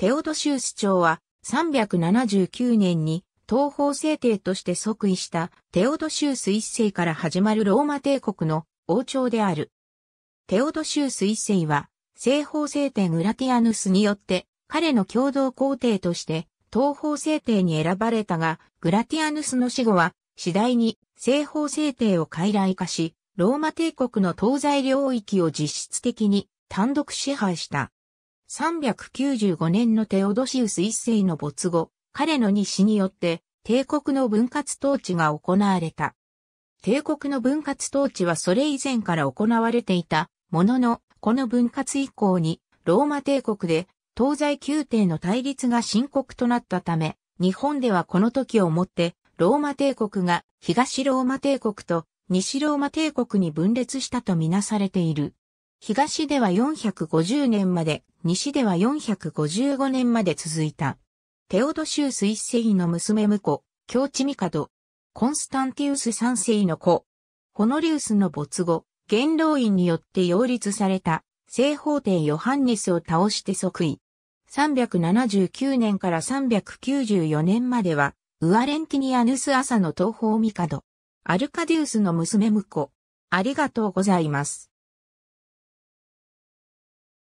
テオドシウス朝は379年に東方聖帝として即位したテオドシウス一世から始まるローマ帝国の王朝である。テオドシウス一世は西方聖帝グラティアヌスによって彼の共同皇帝として東方聖帝に選ばれたが、グラティアヌスの死後は次第に西方聖帝を傀儡化し、ローマ帝国の東西領域を実質的に単独支配した。395年のテオドシウス一世の没後、彼の西によって帝国の分割統治が行われた。帝国の分割統治はそれ以前から行われていたものの、この分割以降にローマ帝国で東西宮廷の対立が深刻となったため、日本ではこの時をもってローマ帝国が東ローマ帝国と西ローマ帝国に分裂したとみなされている。東では450年まで、西では455年まで続いた。テオドシウス一世の娘婿、京地帝、コンスタンティウス三世の子、ホノリウスの没後、元老院によって擁立された、西方帝ヨハンネスを倒して即位。379年から394年までは、ウアレンティニアヌス朝の東方帝、アルカディウスの娘婿。ありがとうございます。